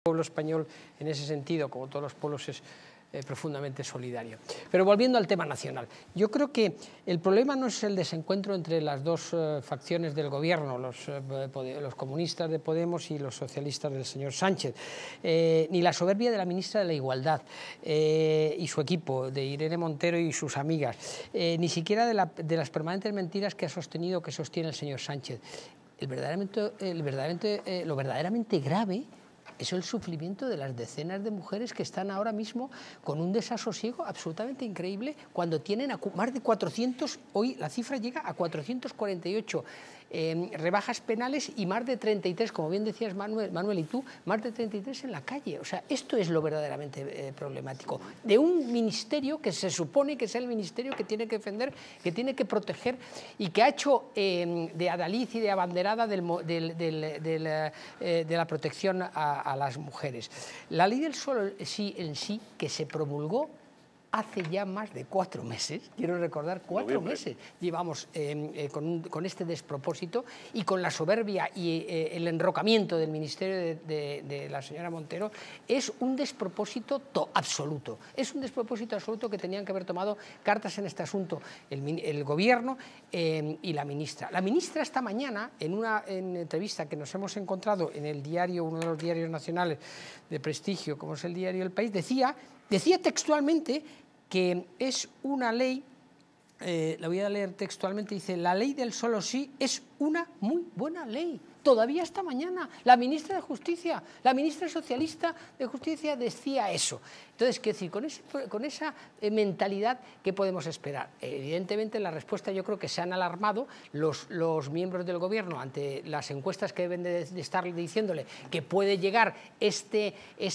El pueblo español en ese sentido, como todos los pueblos, es eh, profundamente solidario. Pero volviendo al tema nacional, yo creo que el problema no es el desencuentro entre las dos eh, facciones del gobierno, eh, los, comunistas de Podemos y los socialistas del señor Sánchez, ni la soberbia de la ministra de la Igualdad y su equipo, de Irene Montero y sus amigas, ni siquiera de, las permanentes mentiras que ha sostenido, que sostiene el señor Sánchez. El verdaderamente, el verdaderamente, lo verdaderamente grave es el sufrimiento de las decenas de mujeres que están ahora mismo con un desasosiego absolutamente increíble cuando tienen más de 400, hoy la cifra llega a 448 Em, rebajas penales y más de 33, como bien decías Manuel, Manuel y tú, más de 33 en la calle. O sea, esto es lo verdaderamente eh, problemático. De un ministerio que se supone que es el ministerio que tiene que defender, que tiene que proteger y que ha hecho em, de adaliz y de abanderada eh, de la protección a, a las mujeres. La ley del suelo eh, sí, en sí, que se promulgó hace ya más de cuatro meses, quiero recordar, cuatro pues. meses llevamos eh, eh, con, este despropósito y con la soberbia y eh, el enrocamiento del ministerio de, la señora Montero, es un despropósito absoluto. Es un despropósito absoluto que tenían que haber tomado cartas en este asunto el, gobierno y la ministra. La ministra esta mañana, en una entrevista que nos hemos encontrado en el diario, uno de los diarios nacionales de prestigio, como es el diario El País, decía, decía textualmente que es una ley, eh, la voy a leer textualmente, dice, la ley del solo sí es una muy buena ley. Todavía esta mañana la ministra de Justicia, la ministra socialista de Justicia decía eso. Entonces, ¿qué decir? Con, esa eh, mentalidad, ¿qué podemos esperar? Evidentemente, la respuesta yo creo que se han alarmado los, miembros del Gobierno ante las encuestas que deben de, estar diciéndole que puede llegar este, e,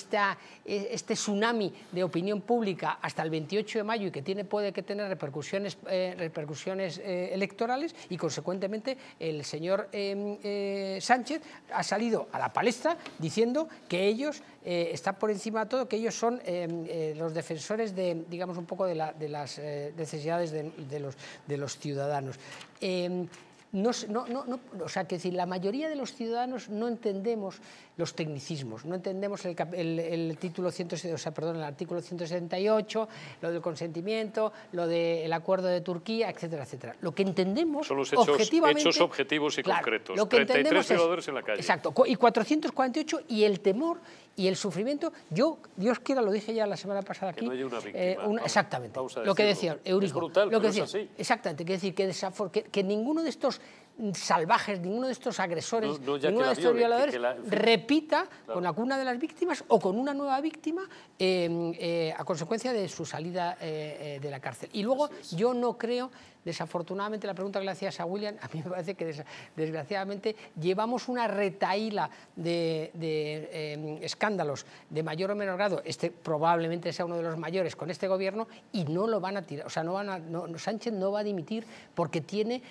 este, tsunami de opinión pública hasta el 28 de mayo y que tiene, puede que tener repercusiones, eh, eh, electorales y, consecuentemente, el señor... Em, eh, Sánchez ha salido a la palestra diciendo que ellos eh, están por encima de todo, que ellos son eh, los defensores de, digamos, un poco de, las necesidades de los ciudadanos no, no, no, o sea, que la mayoría de los ciudadanos no entendemos los tecnicismos, no entendemos el, el, el título 100, o sea, perdón, el artículo 178 lo del consentimiento, lo del acuerdo de Turquía, etcétera, etcétera. Lo que entendemos Son los hechos, objetivamente, hechos objetivos y concretos. 33 entendemos en la calle. Exacto, y 448 y el temor y el sufrimiento, yo, Dios quiera, lo dije ya la semana pasada aquí. una eh, exactamente. lo que decía Eurico. Es brutal, lo que decía, Exactamente. Quiere decir que ninguno de estos salvajes, ninguno de estos agresores, ninguno de estos violadores repita con alguna de las víctimas o con una nueva víctima em, eh, a consecuencia de su salida eh, eh, de la cárcel. Y luego yo no creo, desafortunadamente, la pregunta que le hacías a William, a mí me parece que desgraciadamente llevamos una retaíla de, em, escándalos de mayor o menor grado, este probablemente sea uno de los mayores con este gobierno, y no lo van a tirar, o sea, no van a, Sánchez no va a dimitir porque tiene,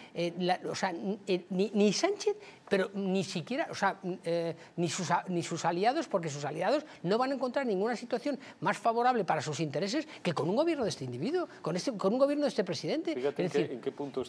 o sea, eh, ni, Sánchez, pero ni siquiera, o sea, mm, eh, ni, sus, ni sus aliados, porque sus aliados no van a encontrar ninguna situación más favorable para sus intereses que con un gobierno de este individuo, con, este, con un gobierno de este presidente. en qué punto